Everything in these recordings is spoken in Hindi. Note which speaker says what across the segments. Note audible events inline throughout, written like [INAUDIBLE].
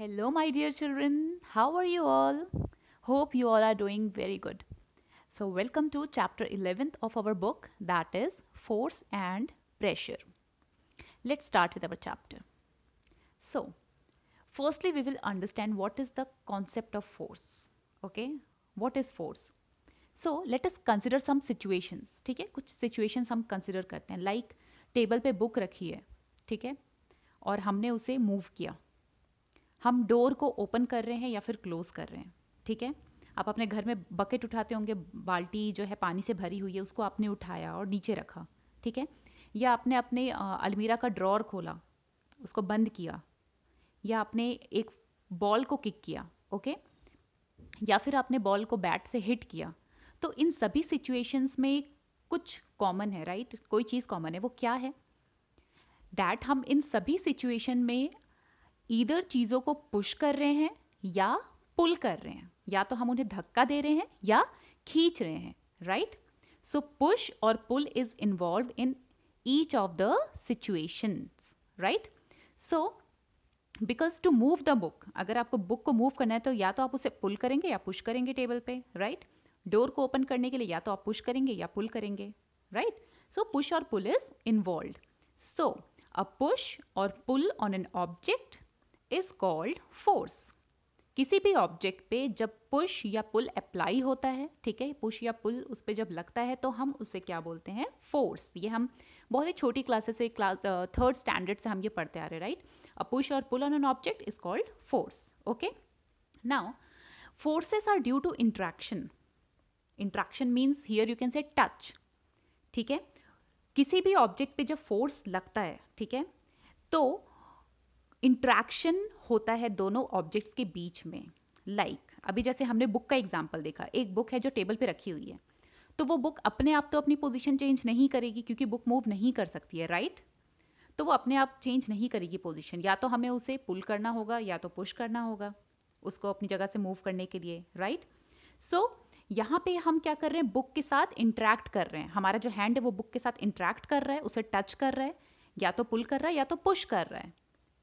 Speaker 1: Hello my dear children how are you all hope you all are doing very good so welcome to chapter eleventh of our book that is force and pressure let's start with our chapter so firstly we will understand what is the concept of force okay what is force so let us consider some situation ठीक है कुछ सिचुएशंस हम कंसिडर करते हैं लाइक टेबल पे बुक रखी है ठीक है और हमने उसे मूव किया हम डोर को ओपन कर रहे हैं या फिर क्लोज़ कर रहे हैं ठीक है आप अपने घर में बकेट उठाते होंगे बाल्टी जो है पानी से भरी हुई है उसको आपने उठाया और नीचे रखा ठीक है या आपने अपने अलमीरा का ड्रॉर खोला उसको बंद किया या आपने एक बॉल को किक किया ओके या फिर आपने बॉल को बैट से हिट किया तो इन सभी सिचुएशंस में कुछ कॉमन है राइट कोई चीज़ कॉमन है वो क्या है डैट हम इन सभी सिचुएशन में इधर चीज़ों को पुश कर रहे हैं या पुल कर रहे हैं या तो हम उन्हें धक्का दे रहे हैं या खींच रहे हैं राइट सो पुश और pull is involve in each of the situations right so because to move the book अगर आपको बुक को मूव करना है तो या तो आप उसे पुल करेंगे या पुश करेंगे टेबल पे राइट right? डोर को ओपन करने के लिए या तो आप पुश करेंगे या पुल करेंगे राइट सो पुश और pull is involve so a push और pull on an object is called force किसी भी ऑब्जेक्ट पे जब पुश या पुल अप्लाई होता है ठीक है पुश या पुल उस पर जब लगता है तो हम उसे क्या बोलते हैं फोर्स ये हम बहुत ही छोटी क्लासेस से क्लास थर्ड स्टैंडर्ड से हम ये पढ़ते आ रहे राइट अ पुश और pull on an object is called force okay now forces are due to interaction interaction means here you can say touch ठीक है किसी भी ऑब्जेक्ट पे जब फोर्स लगता है ठीक है तो इंट्रैक्शन होता है दोनों ऑब्जेक्ट्स के बीच में लाइक like, अभी जैसे हमने बुक का एग्जाम्पल देखा एक बुक है जो टेबल पे रखी हुई है तो वो बुक अपने आप तो अपनी पोजिशन चेंज नहीं करेगी क्योंकि बुक मूव नहीं कर सकती है राइट right? तो वो अपने आप चेंज नहीं करेगी पोजिशन या तो हमें उसे पुल करना होगा या तो पुश करना होगा उसको अपनी जगह से मूव करने के लिए राइट right? सो so, यहाँ पे हम क्या कर रहे हैं बुक के साथ इंट्रैक्ट कर रहे हैं हमारा जो हैंड है वो बुक के साथ इंट्रैक्ट कर रहा है उसे टच कर रहा है या तो पुल कर रहा है या तो पुश कर रहा है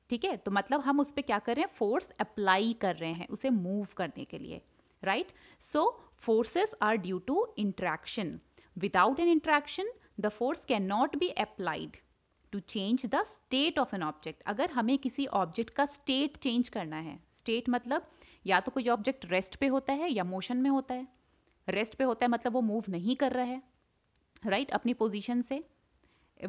Speaker 1: ठीक है तो मतलब हम उस पर क्या कर रहे हैं फोर्स अप्लाई कर रहे हैं उसे मूव करने के लिए right so forces are due to interaction without an interaction the force can not be applied to change the state of an object अगर हमें किसी ऑब्जेक्ट का स्टेट चेंज करना है स्टेट मतलब या तो कोई ऑब्जेक्ट रेस्ट पे होता है या मोशन में होता है रेस्ट पे होता है मतलब वो मूव नहीं कर रहा है राइट right? अपनी पोजीशन से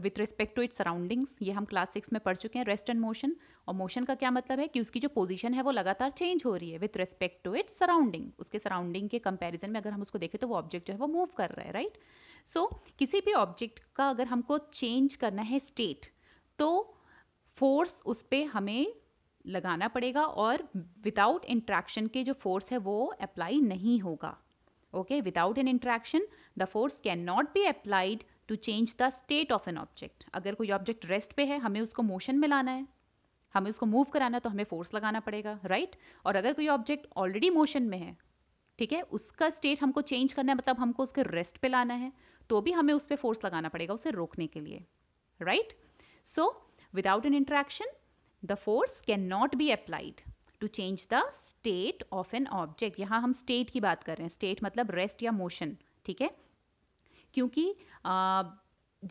Speaker 1: with respect to its surroundings ये हम क्लास सिक्स में पढ़ चुके हैं रेस्ट एंड मोशन और मोशन का क्या मतलब है कि उसकी जो पोजीशन है वो लगातार चेंज हो रही है with respect to its surrounding उसके सराउंडिंग के कंपैरिजन में अगर हम उसको देखें तो वो ऑब्जेक्ट जो है वो मूव कर रहा है राइट right? सो so, किसी भी ऑब्जेक्ट का अगर हमको चेंज करना है स्टेट तो फोर्स उस पर हमें लगाना पड़ेगा और विदाउट इंट्रैक्शन के जो फोर्स है वो अप्लाई नहीं होगा okay without an interaction the force can not be applied to change the state of an object अगर कोई ऑब्जेक्ट रेस्ट पे है हमें उसको मोशन में लाना है हमें उसको मूव कराना है तो हमें फोर्स लगाना पड़ेगा राइट right? और अगर कोई ऑब्जेक्ट ऑलरेडी मोशन में है ठीक है उसका स्टेट हमको चेंज करना है मतलब हमको उसके रेस्ट पे लाना है तो भी हमें उस पर फोर्स लगाना पड़ेगा उसे रोकने के लिए right so without an interaction the force can not be applied to change the state of an object यहाँ हम स्टेट की बात कर रहे हैं स्टेट मतलब रेस्ट या मोशन ठीक है क्योंकि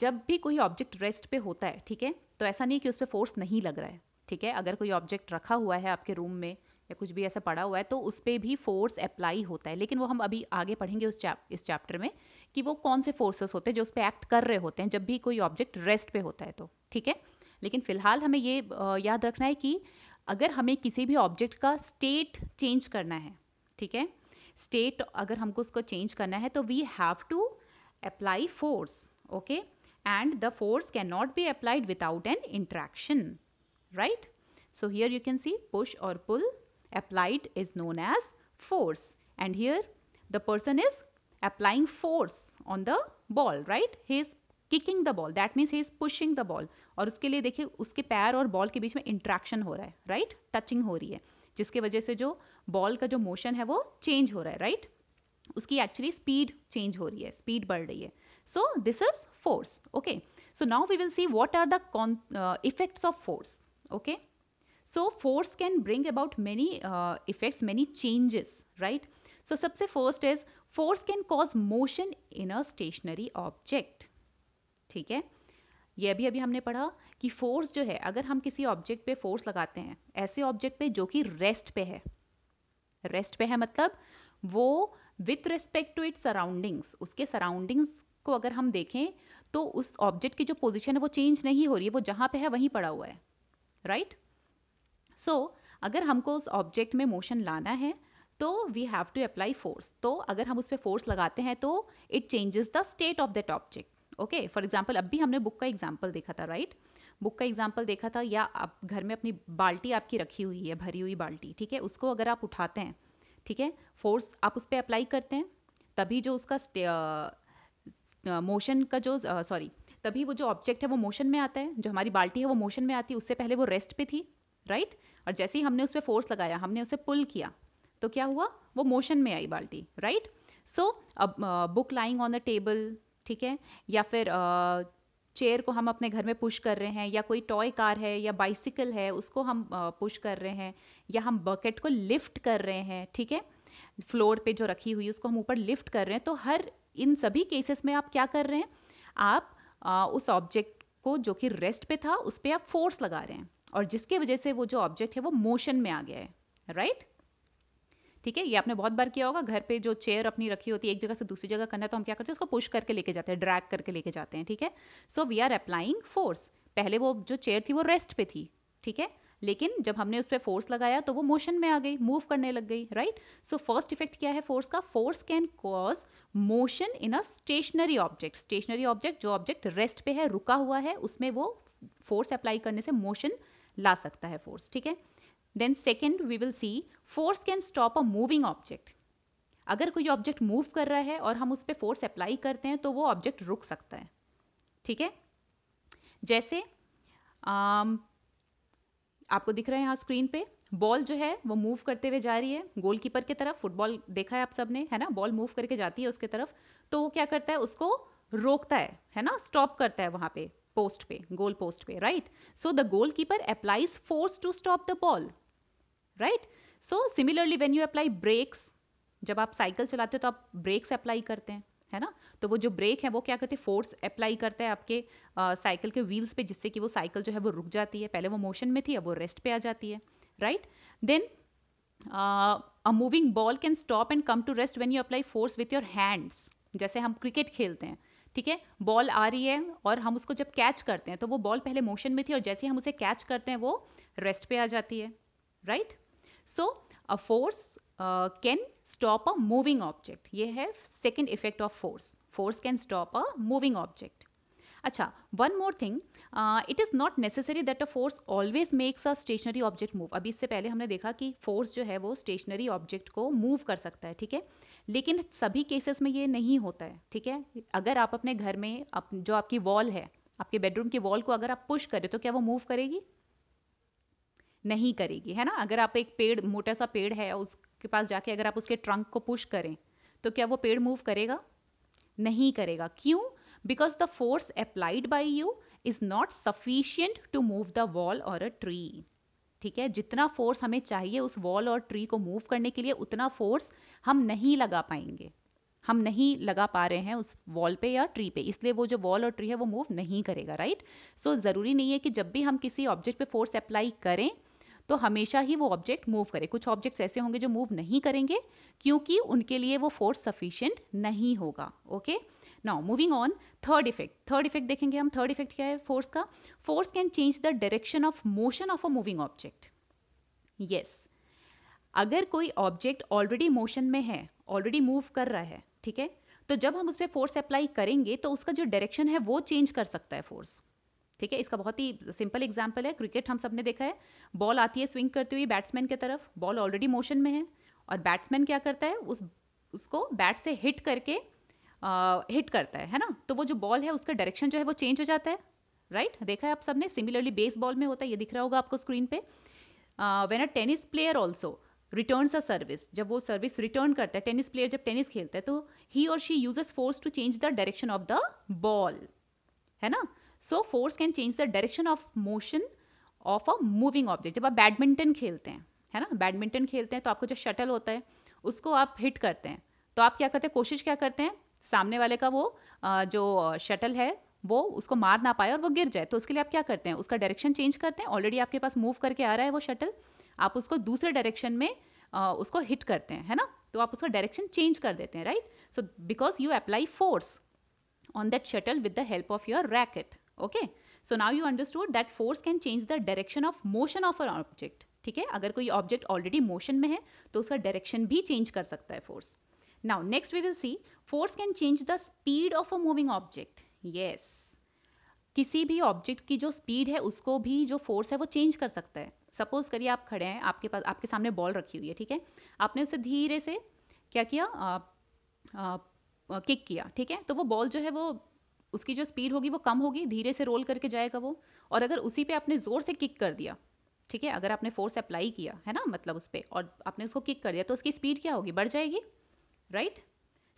Speaker 1: जब भी कोई ऑब्जेक्ट रेस्ट पे होता है ठीक है तो ऐसा नहीं कि उस पर फोर्स नहीं लग रहा है ठीक है अगर कोई ऑब्जेक्ट रखा हुआ है आपके रूम में या कुछ भी ऐसा पड़ा हुआ है तो उस पर भी फोर्स अप्लाई होता है लेकिन वो हम अभी आगे पढ़ेंगे उस चैप इस चैप्टर में कि वो कौन से फोर्सेस होते हैं जो उस पर एक्ट कर रहे होते हैं जब भी कोई ऑब्जेक्ट रेस्ट पे होता है तो ठीक है लेकिन फिलहाल हमें ये याद रखना है कि अगर हमें किसी भी ऑब्जेक्ट का स्टेट चेंज करना है ठीक है स्टेट अगर हमको उसको चेंज करना है तो we have to apply force okay and the force cannot be applied without an interaction right so here you can see push or pull applied is known as force and here the person is applying force on the ball right he is kicking the ball that means he is pushing the ball aur uske liye dekhiye uske pair aur ball ke beech mein interaction ho raha hai right? touching ho rahi hai jiske wajah se jo ball ka jo motion hai wo change ho raha hai right? उसकी एक्चुअली स्पीड चेंज हो रही है स्पीड बढ़ रही है so this is force okay so now we will see what are the effects of force okay so force can bring about many effects many changes right so सबसे first is force can cause motion in a stationary object ठीक है ये भी अभी हमने पढ़ा कि फोर्स जो है अगर हम किसी ऑब्जेक्ट पे फोर्स लगाते हैं ऐसे ऑब्जेक्ट पे जो कि रेस्ट पे है रेस्ट पे है मतलब वो with respect to it surroundings उसके सराउंडिंग्स को अगर हम देखें तो उस ऑब्जेक्ट की जो पोजिशन है वो चेंज नहीं हो रही है वो जहाँ पर है वहीं पड़ा हुआ है राइट right? सो so, अगर हमको उस ऑब्जेक्ट में मोशन लाना है तो we have to apply force तो अगर हम उस पर फोर्स लगाते हैं तो it changes the state of that object okay for example अब भी हमने बुक का एग्जाम्पल देखा था राइट right? बुक का एग्जाम्पल देखा था या आप घर में अपनी बाल्टी आपकी रखी हुई है भरी हुई बाल्टी ठीक है उसको अगर आप उठाते हैं ठीक है फोर्स आप उस पर अप्लाई करते हैं तभी जो उसका मोशन का जो सॉरी तभी वो जो ऑब्जेक्ट है वो मोशन में आता है जो हमारी बाल्टी है वो मोशन में आती है उससे पहले वो रेस्ट पे थी राइट right? और जैसे ही हमने उस पर फोर्स लगाया हमने उसे पुल किया तो क्या हुआ वो मोशन में आई बाल्टी राइट सो अब book lying on the table ठीक है या फिर uh, चेयर को हम अपने घर में पुश कर रहे हैं या कोई टॉय कार है या बाइसिकल है उसको हम पुश कर रहे हैं या हम बकेट को लिफ्ट कर रहे हैं ठीक है फ्लोर पे जो रखी हुई उसको हम ऊपर लिफ्ट कर रहे हैं तो हर इन सभी केसेस में आप क्या कर रहे हैं आप आ, उस ऑब्जेक्ट को जो कि रेस्ट पे था उस पर आप फोर्स लगा रहे हैं और जिसके वजह से वो जो ऑब्जेक्ट है वो मोशन में आ गया है राइट right? ठीक है ये आपने बहुत बार किया होगा घर पे जो चेयर अपनी रखी होती है एक जगह से दूसरी जगह करना है तो हम क्या करते हैं उसको पुश करके लेके जाते हैं ड्रैग करके लेके जाते हैं ठीक है so we are applying force पहले वो जो चेयर थी वो रेस्ट पे थी ठीक है लेकिन जब हमने उस पर फोर्स लगाया तो वो मोशन में आ गई मूव करने लग गई राइट सो फर्स्ट इफेक्ट क्या है फोर्स का force can cause motion in a stationary object stationary object जो ऑब्जेक्ट रेस्ट पे है रुका हुआ है उसमें वो फोर्स अप्लाई करने से मोशन ला सकता है फोर्स ठीक है then second we will see force can stop a moving object अगर कोई ऑब्जेक्ट मूव कर रहा है और हम उस पर फोर्स अप्लाई करते हैं तो वो ऑब्जेक्ट रुक सकता है ठीक है जैसे आम, आपको दिख रहा है यहाँ स्क्रीन पे बॉल जो है वो मूव करते हुए जा रही है गोलकीपर की तरफ फुटबॉल देखा है आप सबने है ना बॉल मूव करके जाती है उसके तरफ तो वो क्या करता है उसको रोकता है है ना स्टॉप करता है वहाँ पे पोस्ट पे गोल पोस्ट पे right so the goal keeper applies force to stop the ball right so similarly when you apply brakes जब आप साइकिल चलाते हो तो आप ब्रेक्स अप्लाई करते हैं है ना तो वो जो ब्रेक है वो क्या करते हैं फोर्स अप्लाई करता है आपके साइकिल के व्हील्स पे जिससे कि वो साइकिल जो है वो रुक जाती है पहले वो मोशन में थी अब वो रेस्ट पे आ जाती है right then a moving ball can stop and come to rest when you apply force with your hands जैसे हम क्रिकेट खेलते हैं ठीक है बॉल आ रही है और हम उसको जब कैच करते हैं तो वो बॉल पहले मोशन में थी और जैसे हम उसे कैच करते हैं वो रेस्ट पे आ जाती है right right? So a force can stop a moving object ये है second effect of force force can stop a moving object अच्छा one more thing it is not necessary that a force always makes a stationary object move अभी इससे पहले हमने देखा कि फोर्स जो है वो स्टेशनरी ऑब्जेक्ट को मूव कर सकता है ठीक है लेकिन सभी केसेस में ये नहीं होता है ठीक है अगर आप अपने घर में अप, जो आपकी वॉल है आपके बेडरूम की वॉल को अगर आप पुश करें तो क्या वो मूव करेगी नहीं करेगी है ना अगर आप एक पेड़ मोटा सा पेड़ है उसके पास जाके अगर आप उसके ट्रंक को पुश करें तो क्या वो पेड़ मूव करेगा नहीं करेगा क्यों because the force applied by you is not sufficient to move the wall और अ ट्री ठीक है जितना फोर्स हमें चाहिए उस वॉल और ट्री को मूव करने के लिए उतना फोर्स हम नहीं लगा पाएंगे हम नहीं लगा पा रहे हैं उस वॉल पे या ट्री पे इसलिए वो जो वॉल और ट्री है वो मूव नहीं करेगा राइट सो so, ज़रूरी नहीं है कि जब भी हम किसी ऑब्जेक्ट पे फोर्स अप्लाई करें तो हमेशा ही वो ऑब्जेक्ट मूव करे कुछ ऑब्जेक्ट्स ऐसे होंगे जो मूव नहीं करेंगे क्योंकि उनके लिए वो फोर्स सफिशियंट नहीं होगा okay now moving on third effect third effect देखेंगे हम थर्ड इफेक्ट क्या है फोर्स का force can change the direction of motion of a moving object yes अगर कोई ऑब्जेक्ट ऑलरेडी मोशन में है ऑलरेडी मूव कर रहा है ठीक है तो जब हम उस पर फोर्स अप्लाई करेंगे तो उसका जो डायरेक्शन है वो चेंज कर सकता है फोर्स ठीक है इसका बहुत ही सिंपल एग्जाम्पल है क्रिकेट हम सब ने देखा है बॉल आती है स्विंग करती हुई बैट्समैन की तरफ बॉल ऑलरेडी मोशन में है और बैट्समैन क्या करता है उस उसको बैट से हिट करके आ, हिट करता है है ना तो वो जो बॉल है उसका डायरेक्शन जो है वो चेंज हो जाता है राइट right? देखा है आप सबने सिमिलरली बेस बॉल में होता है ये दिख रहा होगा आपको स्क्रीन पे when a tennis player also returns a service जब वो सर्विस रिटर्न करता है टेनिस प्लेयर जब टेनिस खेलता है तो ही और she uses force to change the direction of the ball है ना so force can change the direction of motion of a moving object जब आप बैडमिंटन खेलते हैं है ना बैडमिंटन खेलते हैं तो आपको जो शटल होता है उसको आप हिट करते हैं तो आप क्या करते हैं कोशिश क्या करते हैं सामने वाले का वो जो शटल है वो उसको मार ना पाए और वो गिर जाए तो उसके लिए आप क्या करते हैं उसका डायरेक्शन चेंज करते हैं ऑलरेडी आपके पास मूव करके आ रहा है वो शटल आप उसको दूसरे डायरेक्शन में उसको हिट करते हैं है ना तो आप उसका डायरेक्शन चेंज कर देते हैं right so because you apply force on that shuttle with the help of your racket okay so now you understood that force can change the direction of motion of an object ठीक है अगर कोई ऑब्जेक्ट ऑलरेडी मोशन में है तो उसका डायरेक्शन भी चेंज कर सकता है force now next we will see force can change the speed of a moving object yes किसी भी ऑब्जेक्ट की जो स्पीड है उसको भी जो फोर्स है वो चेंज कर सकता है सपोज करिए आप खड़े हैं आपके पास आपके सामने बॉल रखी हुई है ठीक है आपने उसे धीरे से क्या किया किक किया ठीक है तो वो बॉल जो है वो उसकी जो स्पीड होगी वो कम होगी धीरे से रोल करके जाएगा वो और अगर उसी पे आपने ज़ोर से किक कर दिया ठीक है अगर आपने फोर्स अप्लाई किया है ना मतलब उस पर और आपने उसको किक कर दिया तो उसकी स्पीड क्या होगी बढ़ जाएगी राइट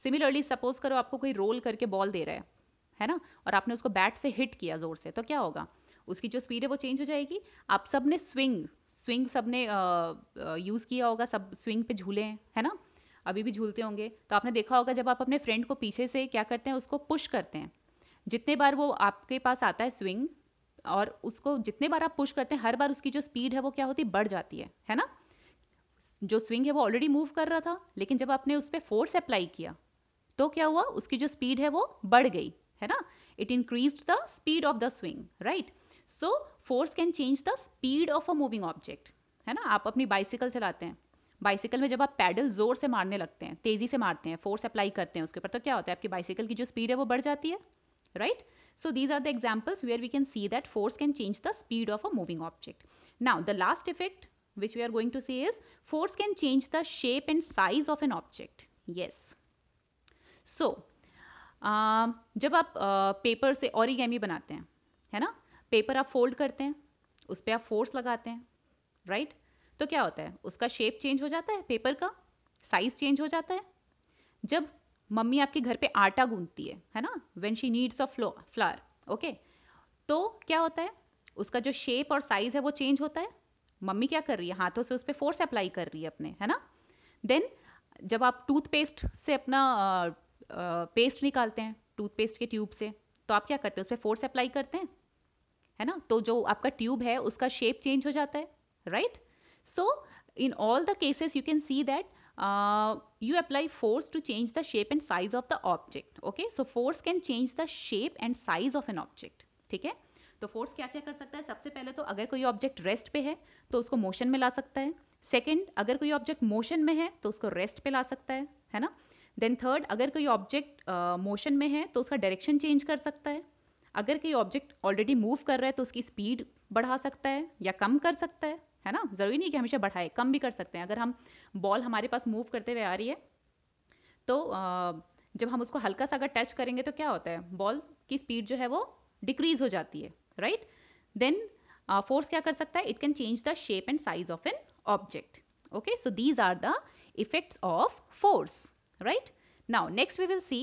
Speaker 1: सिमिलरली सपोज करो आपको कोई रोल करके बॉल दे रहा है है ना और आपने उसको बैट से हिट किया ज़ोर से तो क्या होगा उसकी जो स्पीड है वो चेंज हो जाएगी आप सब ने स्विंग स्विंग सब ने यूज़ किया होगा सब स्विंग पे झूले हैं है ना अभी भी झूलते होंगे तो आपने देखा होगा जब आप अपने फ्रेंड को पीछे से क्या करते हैं उसको पुश करते हैं जितने बार वो आपके पास आता है स्विंग और उसको जितने बार आप पुश करते हैं हर बार उसकी जो स्पीड है वो क्या होती है बढ़ जाती है है ना जो स्विंग है वो ऑलरेडी मूव कर रहा था लेकिन जब आपने उस पर फोर्स अप्लाई किया तो क्या हुआ उसकी जो स्पीड है वो बढ़ गई है ना it increase the speed of the swing right so force can change the speed of a moving object है ना आप अपनी बाइसिकल चलाते हैं बाइसिकल में जब आप पैडल जोर से मारने लगते हैं तेज़ी से मारते हैं फोर्स अप्लाई करते हैं उसके ऊपर तो क्या होता है आपकी बाइसिकल की जो स्पीड है वो बढ़ जाती है right? So these are the examples where we can see that force can change the speed of a moving object. Now the last effect which we are going to see is force can change the shape and size of an object. Yes. So uh, जब आप पेपर uh, से ओरिगेमी बनाते हैं है ना पेपर आप फोल्ड करते हैं उस पर आप फोर्स लगाते हैं राइट right? तो क्या होता है उसका शेप चेंज हो जाता है पेपर का साइज चेंज हो जाता है जब मम्मी आपके घर पे आटा गूंदती है है ना when she needs a flow flour okay तो क्या होता है उसका जो शेप और साइज है वो चेंज होता है मम्मी क्या कर रही है हाथों से उस पर फोर्स अप्लाई कर रही है अपने है ना देन जब आप टूथपेस्ट से अपना आ, आ, पेस्ट निकालते हैं टूथपेस्ट के ट्यूब से तो आप क्या करते हैं उस पर फोर्स अप्लाई करते हैं है ना तो जो आपका ट्यूब है उसका शेप चेंज हो जाता है right so in all the cases you can see that you apply force to change the shape and size of the object okay so force can change the shape and size of an object ठीक है तो फोर्स क्या क्या कर सकता है सबसे पहले तो अगर कोई ऑब्जेक्ट रेस्ट पे है तो उसको मोशन में ला सकता है सेकेंड अगर कोई ऑब्जेक्ट मोशन में है तो उसको रेस्ट पे ला सकता है है ना देन थर्ड अगर कोई ऑब्जेक्ट मोशन uh, में है तो उसका डायरेक्शन चेंज कर सकता है अगर कोई ऑब्जेक्ट ऑलरेडी मूव कर रहा है तो उसकी स्पीड बढ़ा सकता है या कम कर सकता है है ना ज़रूरी नहीं कि हमेशा बढ़ाए कम भी कर सकते हैं अगर हम बॉल हमारे पास मूव करते हुए आ रही है तो जब हम उसको हल्का सा अगर टच करेंगे तो क्या होता है बॉल की स्पीड जो है वो डिक्रीज हो जाती है राइट देन फोर्स क्या कर सकता है it can change the shape and size of an object okay so these are the effects of force right now next we will see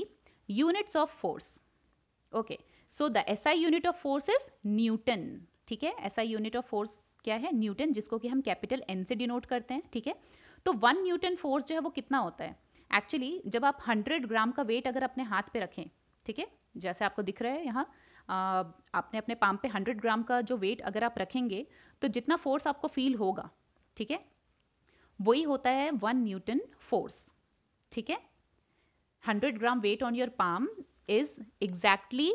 Speaker 1: units of force okay so the SI unit of force is newton ठीक है आई यूनिट ऑफ फोर्स क्या है न्यूटन जिसको कि हम कैपिटल एन से डिनोट करते हैं ठीक है तो वन न्यूटन फोर्स जो है वो कितना होता है एक्चुअली जब आप हंड्रेड ग्राम का वेट अगर अपने हाथ पे रखें ठीक है जैसे आपको दिख रहा है यहाँ आपने अपने पाम पे हंड्रेड ग्राम का जो वेट अगर आप रखेंगे तो जितना फोर्स आपको फील होगा ठीक है वही होता है वन न्यूटन फोर्स ठीक है hundred gram weight on your palm is exactly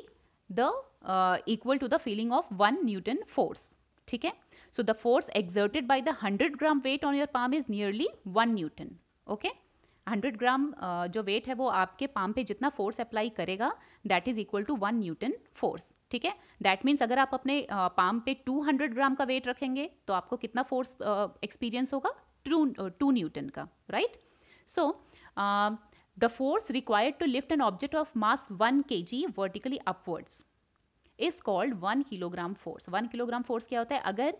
Speaker 1: the equal to the feeling of one newton force ठीक है So the force exerted by the 100 gram weight on your palm is nearly 1 Newton. Okay. 100 gram uh, जो वेट है वो आपके पाम पे जितना फोर्स अप्लाई करेगा that is equal to one newton force ठीक है दैट मीन्स अगर आप अपने पाम uh, पे 200 ग्राम का वेट रखेंगे तो आपको कितना फोर्स एक्सपीरियंस uh, होगा टू टू न्यूटन का right so the force required to lift an object of mass one K G vertically upwards is called one kilogram force one kilogram force क्या होता है अगर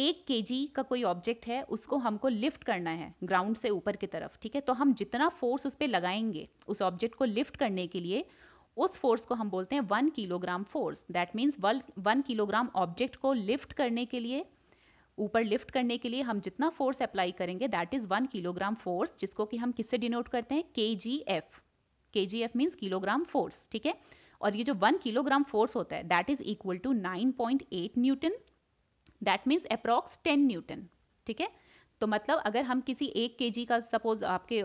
Speaker 1: एक के का कोई ऑब्जेक्ट है उसको हमको लिफ्ट करना है ग्राउंड से ऊपर की तरफ ठीक है तो हम जितना फोर्स उस पर लगाएंगे उस ऑब्जेक्ट को लिफ्ट करने के लिए उस फोर्स को हम बोलते हैं one kilogram force that means one kilogram object को लिफ्ट करने के लिए ऊपर लिफ्ट करने के लिए हम जितना फोर्स अप्लाई करेंगे that is one kilogram force जिसको कि हम किससे डिनोट करते हैं के G F K G F means kilogram force ठीक है और ये जो वन किलोग्राम फोर्स होता है that is equal to nine point eight newton that means approx ten newton ठीक है तो मतलब अगर हम किसी एक के का सपोज आपके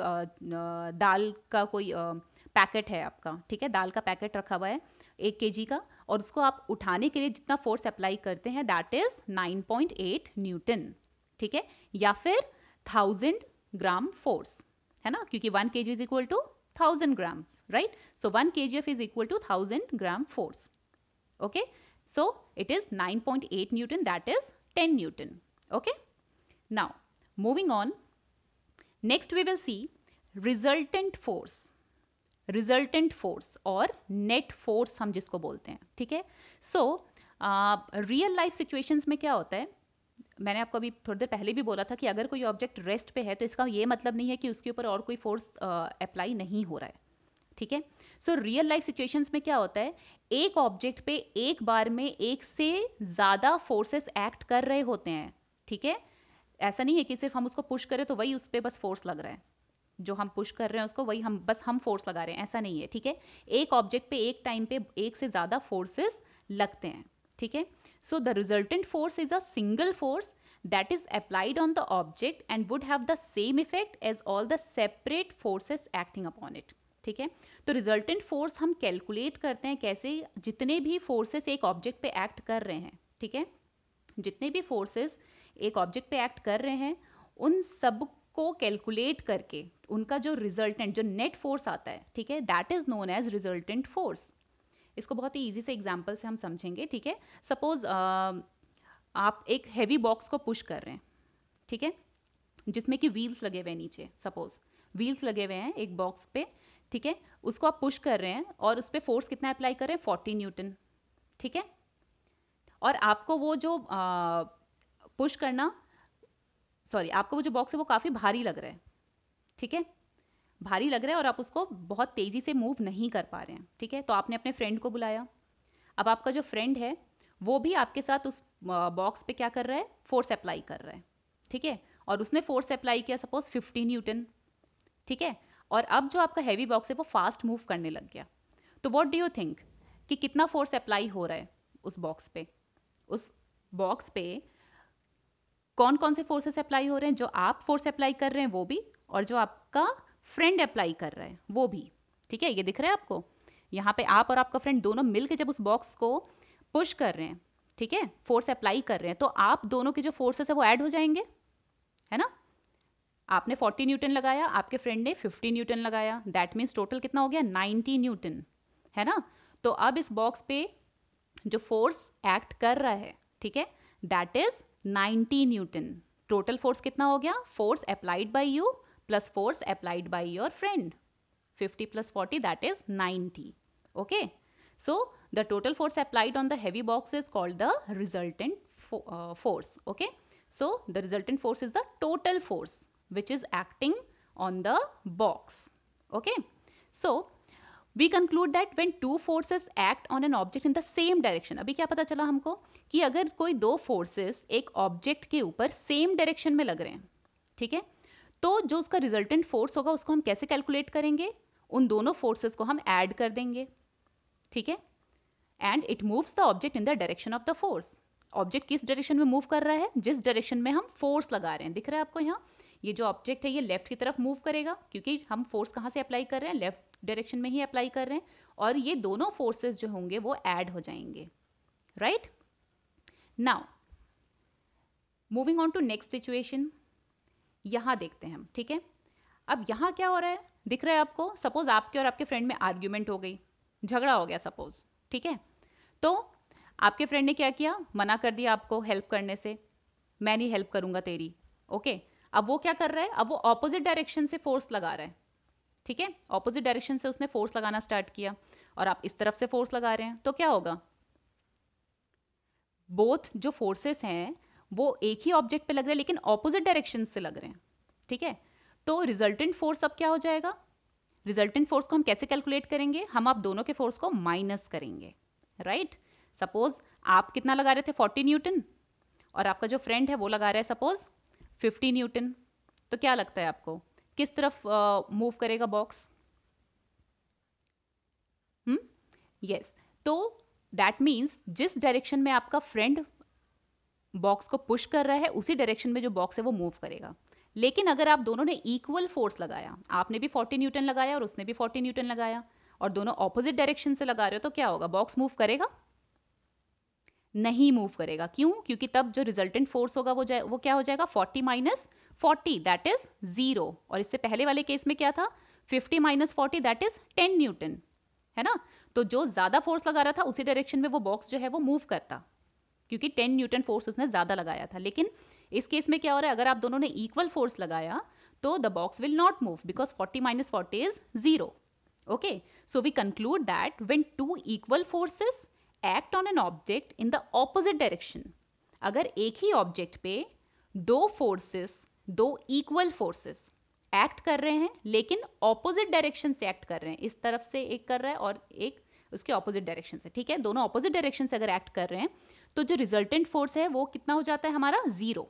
Speaker 1: दाल का कोई पैकेट है आपका ठीक है दाल का पैकेट रखा हुआ है एक के का और उसको आप उठाने के लिए जितना फोर्स अप्लाई करते हैं दैट इज़ 9.8 न्यूटन ठीक है या फिर थाउजेंड ग्राम फोर्स है ना क्योंकि one K G is equal to 1000 grams, right? So 1 kgf is equal to 1000 gram force, okay? So it is 9.8 Newton, that is 10 Newton, okay? Now, moving on, next we will see resultant force, resultant force or net force हम जिसको बोलते हैं, ठीक है? So, uh, real life situations में क्या होता है मैंने आपको अभी थोड़ी देर पहले भी बोला था कि अगर कोई ऑब्जेक्ट रेस्ट पे है तो इसका ये मतलब नहीं है कि उसके ऊपर और कोई फोर्स अप्लाई नहीं हो रहा है ठीक है सो रियल लाइफ सिचुएशंस में क्या होता है एक ऑब्जेक्ट पे एक बार में एक से ज़्यादा फोर्सेस एक्ट कर रहे होते हैं ठीक है ऐसा नहीं है कि सिर्फ हम उसको पुश करें तो वही उस पर बस फोर्स लग रहा है जो हम पुश कर रहे हैं उसको वही हम बस हम फोर्स लगा रहे हैं ऐसा नहीं है ठीक है एक ऑब्जेक्ट पे एक टाइम पे एक से ज़्यादा फोर्सेस लगते हैं ठीक है So the resultant force is a single force that is applied on the object and would have the same effect as all the separate forces acting upon it. ठीक है तो रिजल्टेंट फोर्स हम कैलकुलेट करते हैं कैसे जितने भी फोर्सेस एक ऑब्जेक्ट पे एक्ट कर रहे हैं ठीक है जितने भी फोर्सेस एक ऑब्जेक्ट पे एक्ट कर रहे हैं उन सब को कैलकुलेट करके उनका जो रिजल्टेंट जो नेट फोर्स आता है ठीक है that is known as resultant force इसको बहुत ही ईजी से एग्जाम्पल से हम समझेंगे ठीक है सपोज आप एक हैवी बॉक्स को पुश कर रहे हैं ठीक है जिसमें कि व्हील्स लगे हुए हैं नीचे सपोज व्हील्स लगे हुए हैं एक बॉक्स पे ठीक है उसको आप पुश कर रहे हैं और उस पर फोर्स कितना अप्लाई कर रहे हैं फोर्टी न्यूटन ठीक है और आपको वो जो पुश करना सॉरी आपको वो जो बॉक्स है वो काफ़ी भारी लग रहा है ठीक है भारी लग रहा है और आप उसको बहुत तेज़ी से मूव नहीं कर पा रहे हैं ठीक है तो आपने अपने फ्रेंड को बुलाया अब आपका जो फ्रेंड है वो भी आपके साथ उस बॉक्स पे क्या कर रहा है फोर्स अप्लाई कर रहा है ठीक है और उसने फोर्स अप्लाई किया सपोज फिफ्टी न्यूटन ठीक है और अब जो आपका हैवी बॉक्स है वो फास्ट मूव करने लग गया तो वॉट डू यू थिंक कि कितना फोर्स अप्लाई हो रहा है उस बॉक्स पे उस बॉक्स पे कौन कौन से फोर्सेस अप्लाई हो रहे हैं जो आप फोर्स अप्लाई कर रहे हैं वो भी और जो आपका फ्रेंड अप्लाई कर रहा है वो भी ठीक है ये दिख रहा है आपको यहाँ पे आप और आपका फ्रेंड दोनों मिलकर जब उस बॉक्स को पुश कर रहे हैं ठीक है फोर्स अप्लाई कर रहे हैं तो आप दोनों के जो फोर्सेस है वो ऐड हो जाएंगे है ना आपने 40 न्यूटन लगाया आपके फ्रेंड ने 50 न्यूटन लगाया दैट मीन्स टोटल कितना हो गया 90 न्यूटन है ना तो अब इस बॉक्स पे जो फोर्स एक्ट कर रहा है ठीक है that is 90 newton total force कितना हो गया force applied by you plus force applied by your friend. 50 plus 40 that is 90. Okay. So the total force applied on the heavy box is called the resultant fo uh, force. Okay. So the resultant force is the total force which is acting on the box. Okay. So we conclude that when two forces act on an object in the same direction अभी क्या पता चला हमको कि अगर कोई दो फोर्सेस एक ऑब्जेक्ट के ऊपर सेम डायरेक्शन में लग रहे हैं ठीक है तो जो उसका रिजल्टेंट फोर्स होगा उसको हम कैसे कैलकुलेट करेंगे उन दोनों फोर्सेस को हम ऐड कर देंगे ठीक है and it moves the object in the direction of the force object किस डायरेक्शन में मूव कर रहा है जिस डायरेक्शन में हम फोर्स लगा रहे हैं दिख रहा है आपको यहाँ ये जो ऑब्जेक्ट है ये लेफ्ट की तरफ मूव करेगा क्योंकि हम फोर्स कहाँ से अप्लाई कर रहे हैं लेफ्ट डायरेक्शन में ही अप्लाई कर रहे हैं और ये दोनों फोर्सेज जो होंगे वो ऐड हो जाएंगे right now moving on to next situation यहाँ देखते हैं हम ठीक है अब यहाँ क्या हो रहा है दिख रहा है आपको सपोज आपके और आपके फ्रेंड में आर्ग्यूमेंट हो गई झगड़ा हो गया सपोज ठीक है तो आपके फ्रेंड ने क्या किया मना कर दिया आपको हेल्प करने से मैं नहीं हेल्प करूँगा तेरी ओके अब वो क्या कर रहा है अब वो ऑपोजिट डायरेक्शन से फोर्स लगा रहा है ठीक है ऑपोजिट डायरेक्शन से उसने फोर्स लगाना स्टार्ट किया और आप इस तरफ से फोर्स लगा रहे हैं तो क्या होगा बोथ जो फोर्सेस हैं वो एक ही ऑब्जेक्ट पे लग रहे हैं लेकिन ऑपोजिट डायरेक्शन से लग रहे हैं ठीक है तो रिजल्टेंट फोर्स अब क्या हो जाएगा रिजल्टेंट फोर्स को हम कैसे कैलकुलेट करेंगे हम आप दोनों के फोर्स को माइनस करेंगे राइट सपोज आप कितना लगा रहे थे फोर्टी न्यूटन और आपका जो फ्रेंड है वो लगा रहा है सपोज फिफ्टी न्यूटन तो क्या लगता है आपको किस तरफ मूव uh, करेगा बॉक्स हम्म? Yes yes. तो दैट मीन्स जिस डायरेक्शन में आपका फ्रेंड बॉक्स को पुश कर रहा है उसी डायरेक्शन में जो बॉक्स है वो मूव करेगा लेकिन अगर आप दोनों ने इक्वल फोर्स लगाया आपने भी फोर्टी न्यूटन लगाया और उसने भी फोर्टी न्यूटन लगाया और दोनों ऑपोजिट डायरेक्शन से लगा रहे हो तो क्या होगा बॉक्स मूव करेगा नहीं मूव करेगा क्यों क्योंकि तब जो रिजल्टेंट फोर्स होगा वो जाए वो क्या हो जाएगा 40 minus forty that is zero और इससे पहले वाले केस में क्या था 50 minus forty that is 10 newton है ना तो जो ज़्यादा फोर्स लगा रहा था उसी डायरेक्शन में वो बॉक्स जो है वो मूव करता क्योंकि टेन न्यूटन फोर्स उसने ज़्यादा लगाया था लेकिन इस केस में क्या हो रहा है अगर आप दोनों ने इक्वल फोर्स लगाया तो the box will not move because forty minus forty is zero okay so we conclude that when two equal forces act on an object in the opposite direction अगर एक ही ऑब्जेक्ट पे दो फोर्सेस दो इक्वल फोर्सेस एक्ट कर रहे हैं लेकिन ऑपोजिट डायरेक्शन से एक्ट कर रहे हैं इस तरफ से एक कर रहा है और एक उसके ऑपोजिट डायरेक्शन से ठीक है दोनों ऑपोजिट डायरेक्शन से अगर एक्ट कर रहे हैं तो जो रिजल्टेंट फोर्स है वो कितना हो जाता है हमारा ज़ीरो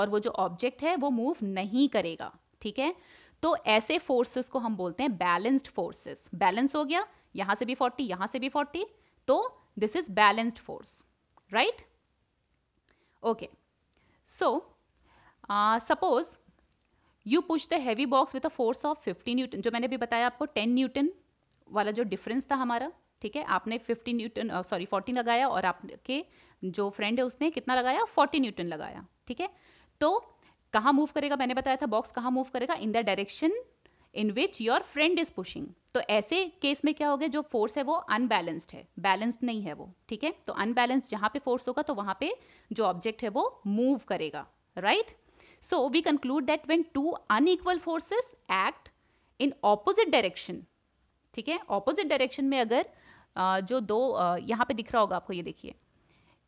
Speaker 1: और वो जो ऑब्जेक्ट है वो मूव नहीं करेगा ठीक है तो ऐसे फोर्सेस को हम बोलते हैं बैलेंस्ड फोर्सेस बैलेंस हो गया यहां से भी फोर्टी यहां से भी फोर्टी तो this is balanced force right okay so suppose you push the heavy box with a force of fifty newton जो मैंने भी बताया आपको 10 न्यूटन वाला जो डिफरेंस था हमारा ठीक है आपने 15 न्यूटन सॉरी 14 लगाया और आपके जो फ्रेंड है उसने कितना लगाया 40 न्यूटन लगाया ठीक है तो कहाँ मूव करेगा मैंने बताया था बॉक्स कहाँ मूव करेगा in the direction in which your friend is pushing तो ऐसे केस में क्या हो गया जो फोर्स है वो अनबैलेंस्ड है बैलेंस्ड नहीं है वो ठीक है तो अनबैलेंस्ड जहाँ पे फोर्स होगा तो वहाँ पे जो ऑब्जेक्ट है वो मूव करेगा right so we conclude that when two unequal forces act in opposite direction ठीक है ऑपोजिट डायरेक्शन में अगर जो दो यहाँ पे दिख रहा होगा आपको ये देखिए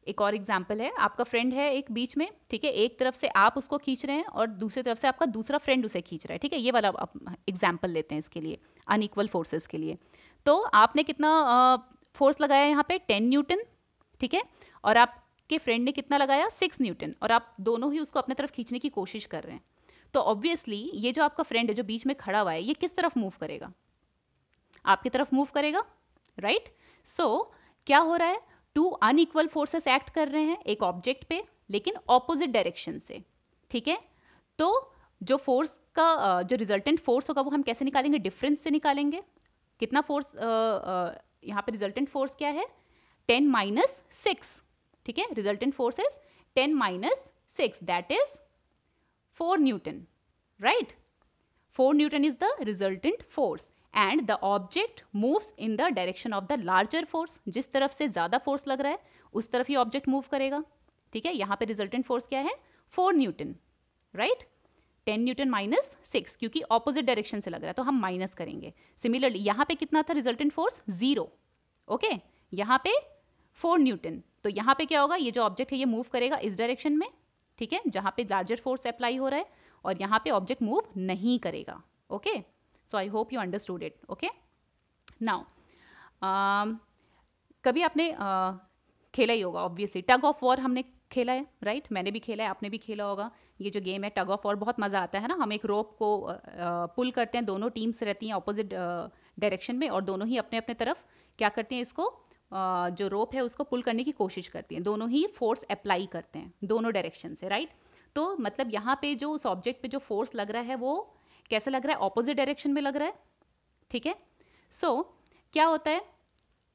Speaker 1: एक और एग्जाम्पल है आपका फ्रेंड है एक बीच में ठीक है एक तरफ से आप उसको खींच रहे हैं और दूसरी तरफ से आपका दूसरा फ्रेंड उसे खींच रहा है ठीक है ये वाला आप एग्जाम्पल लेते हैं इसके लिए अनईक्वल फोर्सेस के लिए तो आपने कितना फोर्स लगाया यहाँ पे टेन न्यूटन ठीक है और आपके फ्रेंड ने कितना लगाया सिक्स न्यूटन और आप दोनों ही उसको अपने तरफ खींचने की कोशिश कर रहे हैं तो ऑब्वियसली ये जो आपका फ्रेंड है जो बीच में खड़ा हुआ है ये किस तरफ मूव करेगा आपकी तरफ मूव करेगा राइट सो क्या हो रहा है टू अनइक्वल फोर्सेस एक्ट कर रहे हैं एक ऑब्जेक्ट पे लेकिन ऑपोजिट डायरेक्शन से ठीक है तो जो फोर्स का जो रिजल्टेंट फोर्स होगा वो हम कैसे निकालेंगे डिफरेंस से निकालेंगे कितना फोर्स यहाँ पे रिजल्टेंट फोर्स क्या है टेन माइनस सिक्स ठीक है resultant force is ten minus six that is four newton right four newton is the resultant force and the object moves in the direction of the larger force जिस तरफ से ज़्यादा फोर्स लग रहा है उस तरफ ही ऑब्जेक्ट मूव करेगा ठीक है यहाँ पे रिजल्टेंट फोर्स क्या है four newton right ten newton minus six क्योंकि ऑपोजिट डायरेक्शन से लग रहा है तो हम माइनस करेंगे सिमिलरली यहाँ पे कितना था रिजल्टेंट फोर्स जीरो ओके यहाँ पे फोर न्यूटन तो यहाँ पे क्या होगा ये जो ऑब्जेक्ट है ये मूव करेगा इस डायरेक्शन में ठीक है जहाँ पे लार्जर फोर्स अप्लाई हो रहा है और यहाँ पे ऑब्जेक्ट मूव नहीं करेगा okay okay? So I hope you understood it okay now कभी आपने uh, खेला ही होगा ऑब्वियसली टग ऑफ वॉर हमने खेला है राइट right? मैंने भी खेला है आपने भी खेला होगा ये जो गेम है टग ऑफ वॉर बहुत मज़ा आता है ना हम एक रोप को पुल uh, uh, करते हैं दोनों टीम्स रहती हैं ऑपोजिट डायरेक्शन uh, में और दोनों ही अपने अपने तरफ क्या करते हैं इसको जो रोप है उसको पुल करने की कोशिश करती हैं दोनों ही फोर्स अप्लाई करते हैं दोनों डायरेक्शन से राइट तो मतलब यहाँ पे जो उस ऑब्जेक्ट पे जो फोर्स लग रहा है वो कैसा लग रहा है ऑपोजिट डायरेक्शन में लग रहा है ठीक है सो so, क्या होता है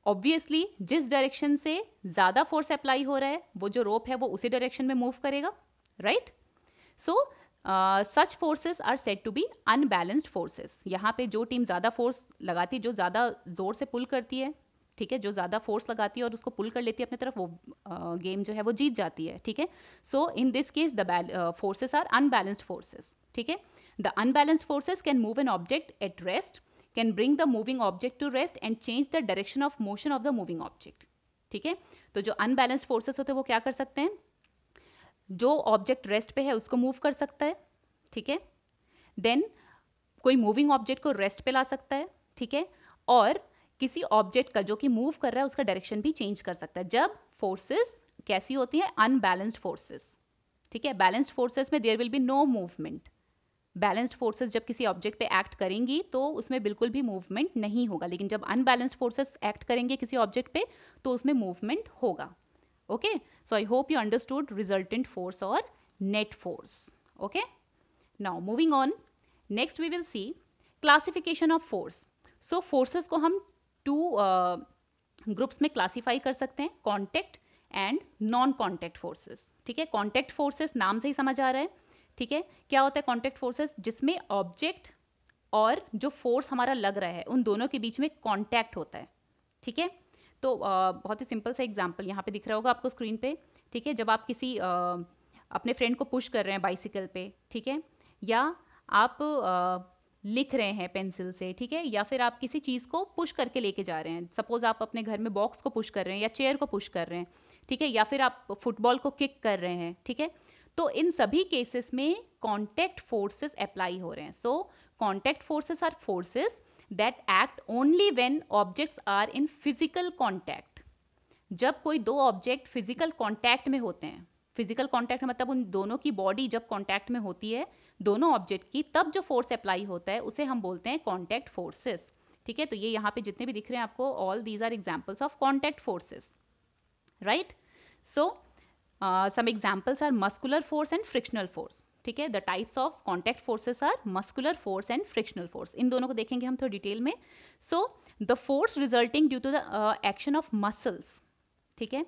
Speaker 1: ऑब्वियसली जिस डायरेक्शन से ज़्यादा फोर्स अप्लाई हो रहा है वो जो रोप है वो उसी डायरेक्शन में मूव करेगा right so such forces are set to be unbalanced forces यहाँ पे जो टीम ज़्यादा फोर्स लगाती है जो ज़्यादा जोर से पुल करती है ठीक है जो ज़्यादा फोर्स लगाती है और उसको पुल कर लेती है अपनी तरफ वो गेम uh, जो है वो जीत जाती है ठीक है so in this case the forces are unbalanced forces ठीक है The unbalanced forces can move an object at rest, can bring the moving object to rest and change the direction of motion of the moving object. ठीक है तो जो अनबैलेंस फोर्सेस होते हैं वो क्या कर सकते हैं जो ऑब्जेक्ट रेस्ट पे है उसको मूव कर सकता है ठीक है देन कोई मूविंग ऑब्जेक्ट को रेस्ट पे ला सकता है ठीक है और किसी ऑब्जेक्ट का जो कि मूव कर रहा है उसका डायरेक्शन भी चेंज कर सकता है जब फोर्सेस कैसी होती हैं अनबैलेंस्ड फोर्सेस ठीक है बैलेंस्ड फोर्सेस में there will be no movement balanced forces जब किसी ऑब्जेक्ट पे एक्ट करेंगी तो उसमें बिल्कुल भी मूवमेंट नहीं होगा लेकिन जब अनबैलेंस्ड फोर्सेस एक्ट करेंगे किसी ऑब्जेक्ट पे तो उसमें मूवमेंट होगा okay so I hope you understood resultant force और net force okay now moving on next we will see classification of force so forces को हम ग्रुप्स uh, में क्लासीफाई कर सकते हैं contact and non contact forces ठीक है कॉन्टेक्ट फोर्सेज नाम से ही समझ आ रहा है ठीक है क्या होता है कॉन्टैक्ट फोर्सेस जिसमें ऑब्जेक्ट और जो फोर्स हमारा लग रहा है उन दोनों के बीच में कॉन्टैक्ट होता है ठीक है तो आ, बहुत ही सिंपल सा एग्जाम्पल यहाँ पे दिख रहा होगा आपको स्क्रीन पे ठीक है जब आप किसी आ, अपने फ्रेंड को पुश कर रहे हैं बाइसिकल पे ठीक है या आप आ, लिख रहे हैं पेंसिल से ठीक है या फिर आप किसी चीज़ को पुश करके लेके जा रहे हैं सपोज़ आप अपने घर में बॉक्स को पुश कर रहे हैं या चेयर को पुश कर रहे हैं ठीक है या फिर आप फुटबॉल को किक कर रहे हैं ठीक है तो इन सभी केसेस में कॉन्टैक्ट फोर्सेस अप्लाई हो रहे हैं so contact forces are forces that act only when objects are in physical contact जब कोई दो ऑब्जेक्ट फिजिकल कॉन्टैक्ट में होते हैं फिजिकल कॉन्टैक्ट मतलब उन दोनों की बॉडी जब कॉन्टैक्ट में होती है दोनों ऑब्जेक्ट की तब जो फोर्स अप्लाई होता है उसे हम बोलते हैं कॉन्टैक्ट फोर्सेस ठीक है तो ये यहाँ पे जितने भी दिख रहे हैं आपको all these are examples of contact forces right so some examples are muscular force and frictional force ठीक है the types of contact forces are muscular force and frictional force इन दोनों को देखेंगे हम थोड़ी डिटेल में so the force resulting due to the action of muscles ठीक है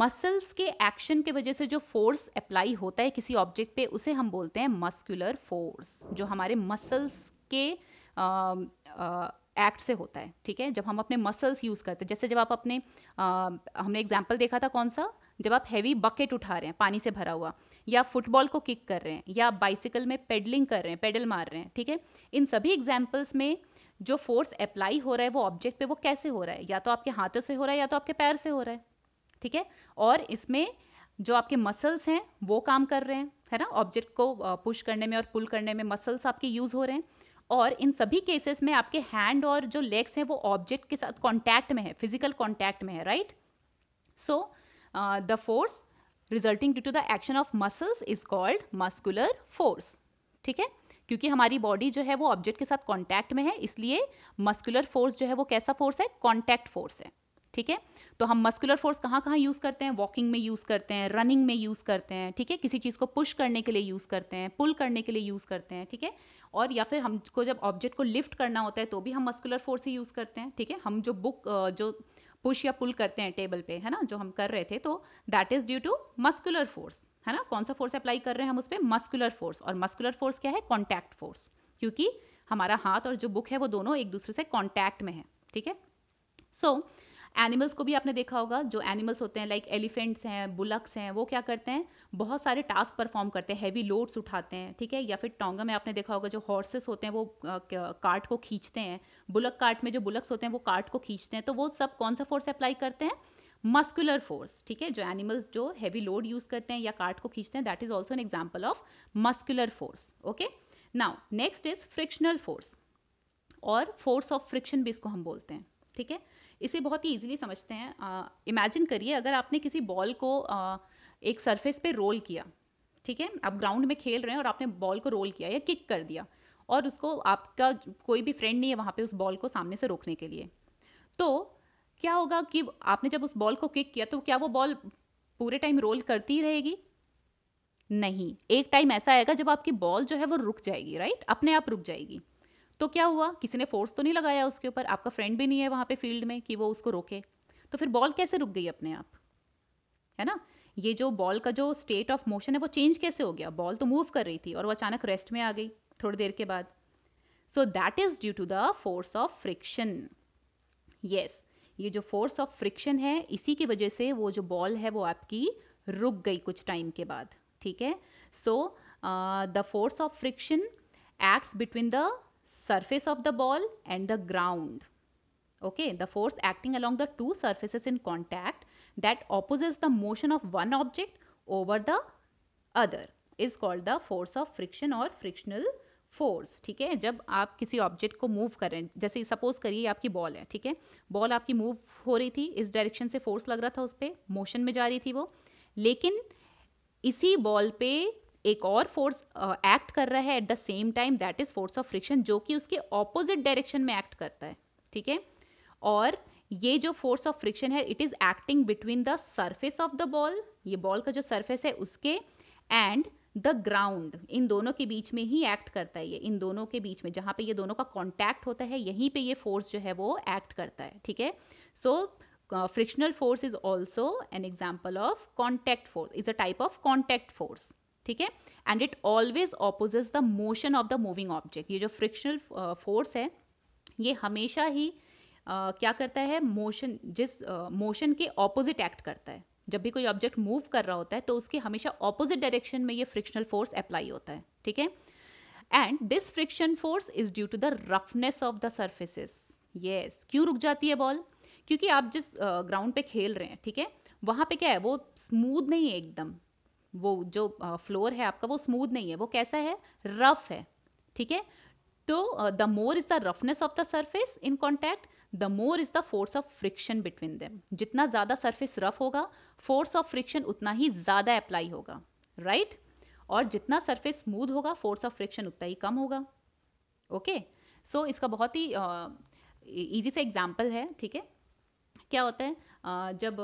Speaker 1: मसल्स के एक्शन के वजह से जो फोर्स अप्लाई होता है किसी ऑब्जेक्ट पे उसे हम बोलते हैं मस्कुलर फोर्स जो हमारे मसल्स के एक्ट um, uh, से होता है ठीक है जब हम अपने मसल्स यूज़ करते हैं जैसे जब आप अपने आ, uh, हमने एग्जाम्पल देखा था कौन सा जब आप हैवी बकेट उठा रहे हैं पानी से भरा हुआ या फुटबॉल को किक कर रहे हैं या बाइसिकल में पेडलिंग कर रहे हैं पेडल मार रहे हैं ठीक है इन सभी एग्जाम्पल्स में जो फोर्स अप्लाई हो रहा है वो ऑब्जेक्ट पे वो कैसे हो रहा है या तो आपके हाथों से हो रहा है या तो आपके पैर से हो रहा है ठीक है और इसमें जो आपके मसल्स हैं वो काम कर रहे हैं है ना ऑब्जेक्ट को पुश करने में और पुल करने में मसल्स आपके यूज़ हो रहे हैं और इन सभी केसेस में आपके हैंड और जो लेग्स हैं वो ऑब्जेक्ट के साथ कॉन्टैक्ट में है फिजिकल कॉन्टैक्ट में है right so so, the uh, the force resulting due to the action of muscles is called muscular force ठीक है क्योंकि हमारी बॉडी जो है वो ऑब्जेक्ट के साथ कॉन्टैक्ट में है इसलिए मस्कुलर फोर्स जो है वो कैसा फोर्स है कॉन्टैक्ट फोर्स है ठीक है तो हम मस्कुलर फोर्स कहाँ कहाँ यूज़ करते हैं वॉकिंग में यूज़ करते हैं रनिंग में यूज़ करते हैं ठीक है किसी चीज़ को पुश करने के लिए यूज़ करते हैं पुल करने के लिए यूज़ करते हैं ठीक है और या फिर हमको जब ऑब्जेक्ट को लिफ्ट करना होता है तो भी हम मस्कुलर फोर्स ही यूज़ करते हैं ठीक है हम जो बुक uh, जो पुश या पुल करते हैं टेबल पे है ना जो हम कर रहे थे तो that is due to muscular force है ना कौन सा फोर्स अप्लाई कर रहे हैं हम उस पर मस्कुलर फोर्स और मस्कुलर फोर्स क्या है कॉन्टैक्ट फोर्स क्योंकि हमारा हाथ और जो बुक है वो दोनों एक दूसरे से कॉन्टैक्ट में है ठीक है सो so, एनिमल्स को भी आपने देखा होगा जो एनिमल्स होते हैं लाइक एलिफेंट्स हैं बुलक्स हैं वो क्या करते हैं बहुत सारे टास्क परफॉर्म करते हैं हैवी लोड्स उठाते हैं ठीक है या फिर टोंगा में आपने देखा होगा जो हॉर्सेस होते हैं वो कार्ट को खींचते हैं बुलक कार्ट में जो बुलक्स होते हैं वो कार्ट को खींचते हैं तो वो सब कौन सा फोर्स अप्लाई करते हैं मस्कुलर फोर्स ठीक है जो एनिमल्स जो हैवी लोड यूज़ करते हैं या कार्ट को खींचते हैं that is also an example of muscular force okay now next is frictional force और फोर्स ऑफ फ्रिक्शन भी इसको हम बोलते हैं ठीक है इसे बहुत ही ईजिली समझते हैं इमेजिन करिए अगर आपने किसी बॉल को आ, एक सरफेस पे रोल किया ठीक है आप ग्राउंड में खेल रहे हैं और आपने बॉल को रोल किया या किक कर दिया और उसको आपका कोई भी फ्रेंड नहीं है वहाँ पे उस बॉल को सामने से रोकने के लिए तो क्या होगा कि आपने जब उस बॉल को किक किया तो क्या वो बॉल पूरे टाइम रोल करती रहेगी नहीं एक टाइम ऐसा आएगा जब आपकी बॉल जो है वो रुक जाएगी राइट अपने आप रुक जाएगी तो क्या हुआ किसी ने फोर्स तो नहीं लगाया उसके ऊपर आपका फ्रेंड भी नहीं है वहां पे फील्ड में कि वो उसको रोके तो फिर बॉल कैसे रुक गई अपने आप है ना ये जो बॉल का जो स्टेट ऑफ मोशन है वो चेंज कैसे हो गया बॉल तो मूव कर रही थी और वो अचानक रेस्ट में आ गई थोड़ी देर के बाद so that is due to the force of friction yes ये जो फोर्स ऑफ फ्रिक्शन है इसी की वजह से वो जो बॉल है वो आपकी रुक गई कुछ टाइम के बाद ठीक है so the force of friction acts between the surface of the ball and the ground okay the force acting along the two surfaces in contact that opposes the motion of one object over the other is called the force of friction or frictional force ठीक है जब आप किसी ऑब्जेक्ट को मूव करें जैसे सपोज करिए आपकी बॉल है ठीक है बॉल आपकी मूव हो रही थी इस डायरेक्शन से फोर्स लग रहा था उस पर मोशन में जा रही थी वो लेकिन इसी बॉल पे एक और फोर्स एक्ट कर रहा है at the same time that is force of friction जो कि उसके ऑपोजिट डायरेक्शन में एक्ट करता है ठीक है और ये जो फोर्स ऑफ फ्रिक्शन है it is acting between the surface of the ball ये बॉल का जो सर्फेस है उसके एंड द ग्राउंड इन दोनों के बीच में ही एक्ट करता है ये इन दोनों के बीच में जहाँ पे ये दोनों का कॉन्टैक्ट होता है यहीं पे ये फोर्स जो है वो एक्ट करता है ठीक है so frictional force is also an example of contact force is a type of contact force ठीक है and it always opposite the motion of the moving object ये जो फ्रिक्शनल फोर्स uh, है ये हमेशा ही Uh, क्या करता है मोशन जिस मोशन uh, के ऑपोजिट एक्ट करता है जब भी कोई ऑब्जेक्ट मूव कर रहा होता है तो उसके हमेशा ऑपोजिट डायरेक्शन में ये फ्रिक्शनल फोर्स अप्लाई होता है ठीक है and this friction force is due to the roughness of the surfaces yes क्यों रुक जाती है बॉल क्योंकि आप जिस ग्राउंड uh, पे खेल रहे हैं ठीक है वहाँ पे क्या है वो स्मूद नहीं है एकदम वो जो फ्लोर है आपका वो स्मूथ नहीं है वो कैसा है रफ है ठीक है तो the more is the roughness of the surface in contact the more is the force of friction between them जितना ज़्यादा सर्फेस रफ होगा फोर्स ऑफ फ्रिक्शन उतना ही ज़्यादा अप्लाई होगा राइट right? और जितना सर्फेस स्मूथ होगा फोर्स ऑफ फ्रिक्शन उतना ही कम होगा ओके okay? सो so, इसका बहुत ही ईजी से एग्जाम्पल है ठीक है क्या होता है जब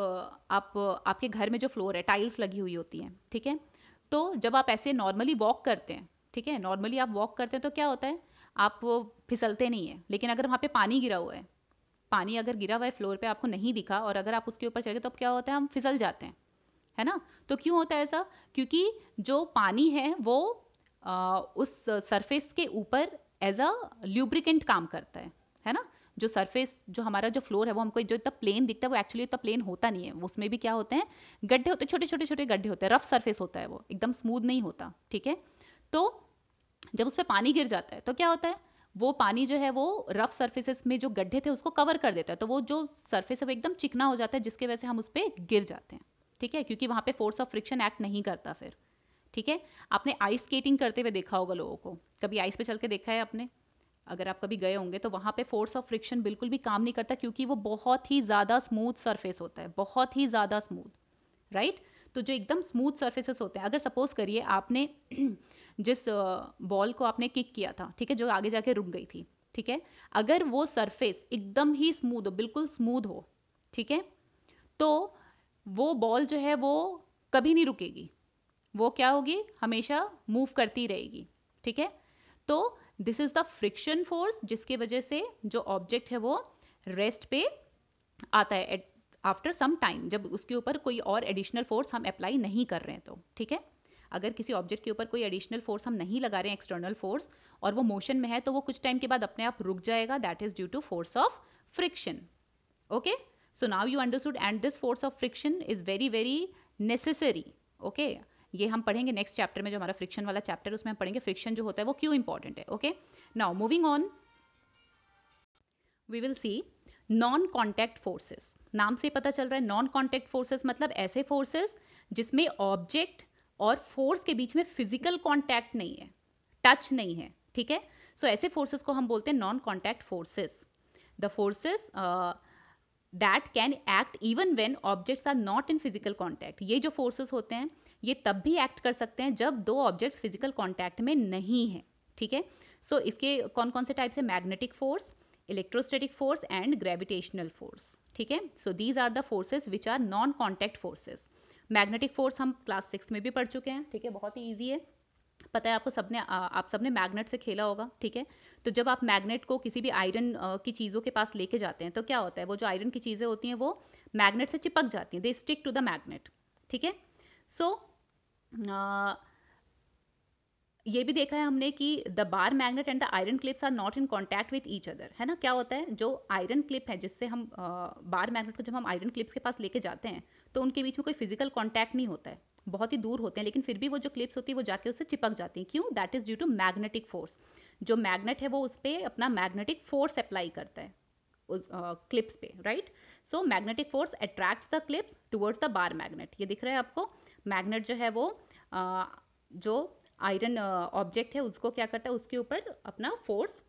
Speaker 1: आप आपके घर में जो फ्लोर है टाइल्स लगी हुई होती हैं ठीक है तो जब आप ऐसे नॉर्मली वॉक करते हैं ठीक है नॉर्मली आप वॉक करते हैं तो क्या होता है आप वो फिसलते नहीं है लेकिन अगर वहाँ पे पानी गिरा हुआ है पानी अगर गिरा हुआ है फ्लोर पे आपको नहीं दिखा और अगर आप उसके ऊपर चले तो अब क्या होता है हम फिसल जाते हैं है ना तो क्यों होता है ऐसा क्योंकि जो पानी है वो आ, उस सरफेस के ऊपर एज अ ल्यूब्रिकेंट काम करता है है ना जो सरफेस जो हमारा जो फ्लोर है वो हमको जो इतना प्लेन दिखता है वो एक्चुअली इतना प्लेन होता नहीं है उसमें भी क्या होते हैं गड्ढे होते छोटे छोटे छोटे गड्ढे होते हैं रफ सरफेस होता है वो एकदम स्मूथ नहीं होता ठीक है तो जब उस पर पानी गिर जाता है तो क्या होता है वो पानी जो है वो रफ सर्फेसेस में जो गड्ढे थे उसको कवर कर देता है तो वो जो सर्फेस है वो एकदम चिकना हो जाता है जिसके वजह से हम उस पर गिर जाते हैं ठीक है क्योंकि वहाँ पे फोर्स ऑफ फ्रिक्शन एक्ट नहीं करता फिर ठीक है आपने आइस स्केटिंग करते हुए देखा होगा लोगों को कभी आइस पे चल के देखा है आपने अगर आप कभी गए होंगे तो वहाँ पे फोर्स ऑफ फ्रिक्शन बिल्कुल भी काम नहीं करता क्योंकि वो बहुत ही ज़्यादा स्मूथ सरफेस होता है बहुत ही ज़्यादा स्मूथ राइट तो जो एकदम स्मूथ सर्फेसेस होते हैं अगर सपोज करिए आपने [CLEARS THROAT] जिस बॉल को आपने किक किया था ठीक है जो आगे जाके रुक गई थी ठीक है अगर वो सरफेस एकदम ही स्मूद हो बिल्कुल स्मूद हो ठीक है तो वो बॉल जो है वो कभी नहीं रुकेगी वो क्या होगी हमेशा मूव करती रहेगी ठीक है तो this is the friction force जिसके वजह से जो ऑब्जेक्ट है वो रेस्ट पे आता है आफ्टर सम टाइम जब उसके ऊपर कोई और एडिशनल फोर्स हम अप्लाई नहीं कर रहे हैं तो ठीक है अगर किसी ऑब्जेक्ट के ऊपर कोई एडिशनल फोर्स हम नहीं लगा रहे हैं एक्सटर्नल फोर्स और वो मोशन में है तो वो कुछ टाइम के बाद अपने आप रुक जाएगा that is due to force of friction okay so now you understood and this force of friction is very very necessary okay ये हम पढ़ेंगे नेक्स्ट चैप्टर में जो हमारा फ्रिक्शन वाला चैप्टर उसमें हम पढ़ेंगे फ्रिक्शन जो होता है वो क्यों इंपॉर्टेंट है okay now moving on we will see non contact forces नाम से पता चल रहा है नॉन कॉन्टैक्ट फोर्सेस मतलब ऐसे फोर्सेस जिसमें ऑब्जेक्ट और फोर्स के बीच में फिजिकल कॉन्टैक्ट नहीं है टच नहीं है ठीक है सो so, ऐसे फोर्सेस को हम बोलते हैं non contact forces the forces that can act even when objects are not in physical contact ये जो फोर्सेस होते हैं ये तब भी एक्ट कर सकते हैं जब दो ऑब्जेक्ट्स फिजिकल कॉन्टैक्ट में नहीं हैं ठीक है सो so, इसके कौन कौन से टाइप्स है magnetic force electrostatic force and gravitational force ठीक है so these are the forces which are non contact forces magnetic force हम क्लास सिक्स में भी पढ़ चुके हैं ठीक है बहुत ही ईजी है पता है आपको सबने आप सबने मैग्नेट से खेला होगा ठीक है तो जब आप मैग्नेट को किसी भी आयरन की चीज़ों के पास लेके जाते हैं तो क्या होता है वो जो आयरन की चीज़ें होती हैं वो मैग्नेट से चिपक जाती हैं they stick to the magnet ठीक है सो ये भी देखा है हमने कि the bar magnet and the iron clips are not in contact with each other है ना क्या होता है जो आयरन क्लिप है जिससे हम बार मैग्नेट को जब हम आयरन क्लिप्स के पास लेके जाते हैं तो उनके बीच में कोई फिजिकल कॉन्टैक्ट नहीं होता है बहुत ही दूर होते हैं लेकिन फिर भी वो जो क्लिप्स होती है वो जाके उससे चिपक जाती है क्यों that is due to magnetic force जो मैग्नेट है वो उस पर अपना मैग्नेटिक फोर्स अप्लाई करता है उस क्लिप्स uh, पे right so magnetic force attracts the clips towards the bar magnet ये दिख रहा है आपको मैग्नेट जो है वो जो आयरन ऑब्जेक्ट है उसको क्या करता है उसके ऊपर अपना फोर्स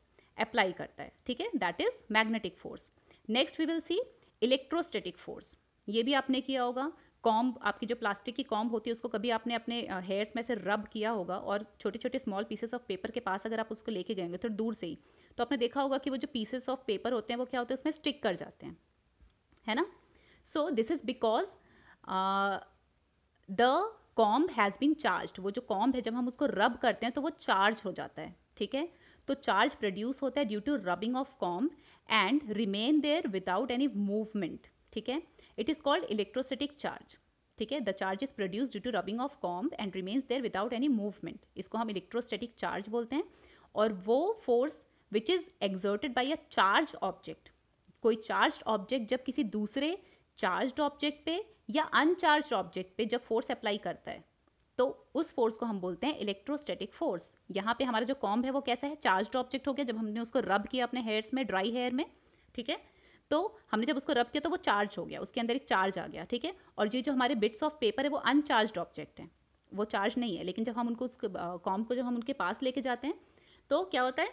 Speaker 1: अप्लाई करता है ठीक है that is magnetic force next we will see electrostatic force ये भी आपने किया होगा कॉम्ब आपकी जो प्लास्टिक की कॉम्ब होती है उसको कभी आपने अपने हेयर्स में से रब किया होगा और छोटे छोटे स्मॉल पीसेस ऑफ पेपर के पास अगर आप उसको लेके गए तो दूर से ही तो आपने देखा होगा कि वो जो पीसेस ऑफ पेपर होते हैं वो क्या होते हैं उसमें स्टिक कर जाते हैं है ना so this is because the comb has been charge वो जो कॉम्ब है जब हम उसको रब करते हैं तो वो चार्ज हो जाता है ठीक है तो चार्ज प्रोड्यूस होता है due to rubbing of comb and remain there without any movement ठीक है it is called electrostatic charge ठीक है the charge is produce due to rubbing of comb and remains there without any movement इसको हम इलेक्ट्रोस्टेटिक चार्ज बोलते हैं और वो force which is exerted by a charge object कोई चार्ज ऑब्जेक्ट जब किसी दूसरे चार्ज ऑब्जेक्ट पे या अनचार्ज ऑब्जेक्ट पे जब फोर्स अप्लाई करता है तो उस फोर्स को हम बोलते हैं इलेक्ट्रोस्टैटिक फोर्स यहाँ पे हमारा जो कॉम्ब है वो कैसा है चार्ज ऑब्जेक्ट हो गया जब हमने उसको रब किया अपने हेयर्स में ड्राई हेयर में ठीक है तो हमने जब उसको रब किया तो वो चार्ज हो गया उसके अंदर एक चार्ज आ गया ठीक है और ये जो हमारे बिट्स ऑफ पेपर है वो अनचार्ज ऑब्जेक्ट हैं वो चार्ज नहीं है लेकिन जब हम उनको उस कॉम को जब हम उनके पास लेके जाते हैं तो क्या होता है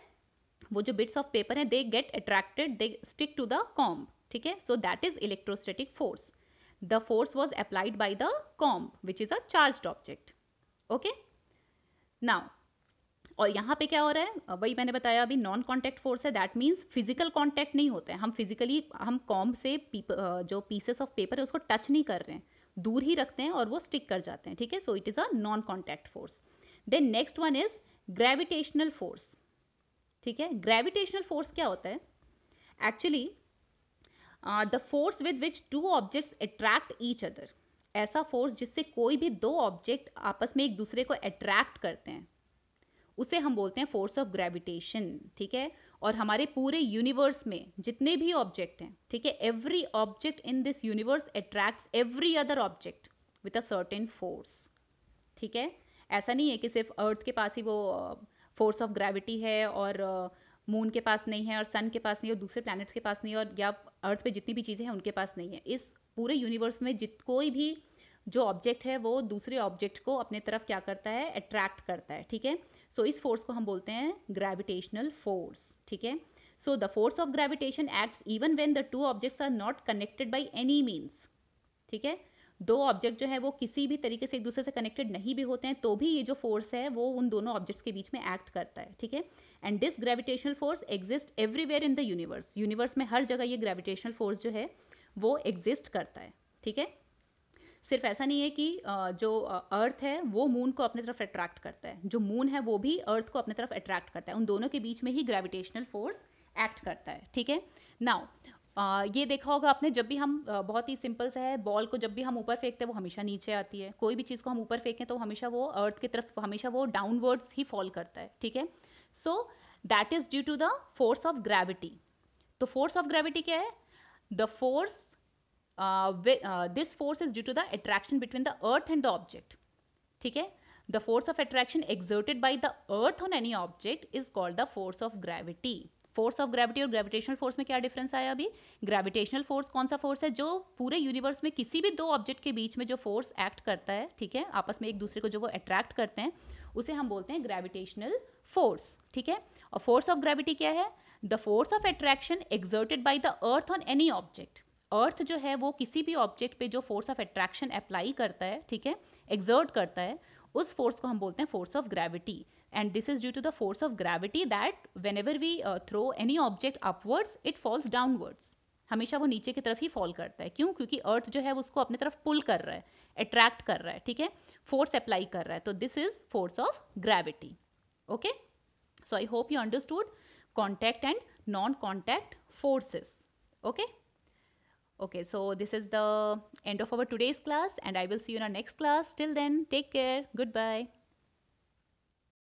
Speaker 1: वो जो बिट्स ऑफ पेपर हैं they get attracted they stick to the comb ठीक है so that is electrostatic force the force was applied by the comb which is a charged object okay now और यहाँ पे क्या हो रहा है वही मैंने बताया अभी नॉन कॉन्टैक्ट फोर्स है दैट मीन्स फिजिकल कॉन्टैक्ट नहीं होता है हम फिजिकली हम कॉम से जो पीसेस ऑफ पेपर है उसको टच नहीं कर रहे हैं दूर ही रखते हैं और वो स्टिक कर जाते हैं ठीक है so it is a non contact force then next one is gravitational force ठीक है ग्रेविटेशनल फोर्स क्या होता है actually the force with which two objects attract each other ऐसा फोर्स जिससे कोई भी दो ऑब्जेक्ट आपस में एक दूसरे को अट्रैक्ट करते हैं उसे हम बोलते हैं फोर्स ऑफ ग्रेविटेशन ठीक है और हमारे पूरे यूनिवर्स में जितने भी ऑब्जेक्ट हैं ठीक है every object in this universe attracts every other object with a certain force ठीक है ऐसा नहीं है कि सिर्फ अर्थ के पास ही वो फोर्स ऑफ ग्रेविटी है और uh, मून के पास नहीं है और सन के पास नहीं है और दूसरे प्लैनेट्स के पास नहीं है और या अर्थ पे जितनी भी चीज़ें हैं उनके पास नहीं है इस पूरे यूनिवर्स में जित कोई भी जो ऑब्जेक्ट है वो दूसरे ऑब्जेक्ट को अपने तरफ क्या करता है अट्रैक्ट करता है ठीक है सो इस फोर्स को हम बोलते हैं ग्रेविटेशनल फोर्स ठीक है so the force of gravitation acts even when the two objects are not connected by any means ठीक है दो ऑब्जेक्ट जो है वो किसी भी तरीके से एक दूसरे से कनेक्टेड नहीं भी होते हैं तो भी ये जो फोर्स है वो उन दोनों ऑब्जेक्ट्स के बीच में एक्ट करता है ठीक है and this gravitational force exist everywhere in the universe universe में हर जगह ये ग्रेविटेशनल फोर्स जो है वो एग्जिस्ट करता है ठीक है सिर्फ ऐसा नहीं है कि जो अर्थ है वो मून को अपनी तरफ अट्रैक्ट करता है जो मून है वो भी अर्थ को अपनी तरफ अट्रैक्ट करता है उन दोनों के बीच में ही ग्रेविटेशनल फोर्स एक्ट करता है ठीक है नाउ आ, ये देखा होगा आपने जब भी हम बहुत ही सिंपल सा है बॉल को जब भी हम ऊपर फेंकते हैं वो हमेशा नीचे आती है कोई भी चीज़ को हम ऊपर फेंकें तो हमेशा वो अर्थ की तरफ हमेशा वो डाउनवर्ड्स ही फॉल करता है ठीक है so that is due to the force of gravity तो फोर्स ऑफ ग्रेविटी क्या है the force this force is due to the attraction between the earth and the object ठीक है the force of attraction exerted by the earth on any object is called the force of gravity force of gravity और ग्रेविटेशनल फोर्स में क्या डिफरेंस आया अभी ग्रेविटेशनल फोर्स कौन सा फोर्स है जो पूरे यूनिवर्स में किसी भी दो ऑब्जेक्ट के बीच में जो फोर्स एक्ट करता है ठीक है आपस में एक दूसरे को जो वो अट्रैक्ट करते हैं उसे हम बोलते हैं ग्रेविटेशनल फोर्स ठीक है और फोर्स ऑफ ग्रेविटी क्या है the force of attraction exerted by the earth on any object earth जो है वो किसी भी ऑब्जेक्ट पे जो फोर्स ऑफ अट्रैक्शन अप्लाई करता है ठीक है एग्जर्ट करता है उस फोर्स को हम बोलते हैं force of gravity and this is due to the force of gravity that whenever we uh, throw any object upwards it falls downwards हमेशा वो नीचे की तरफ ही फॉल करता है क्यों क्योंकि अर्थ जो है उसको अपने तरफ पुल कर रहा है अट्रैक्ट कर रहा है ठीक है फोर्स अप्लाई कर रहा है तो this is force of gravity okay so I hope you understood contact and non contact forces okay okay so this is the end of our today's class and i will see you in our next class till then take care goodbye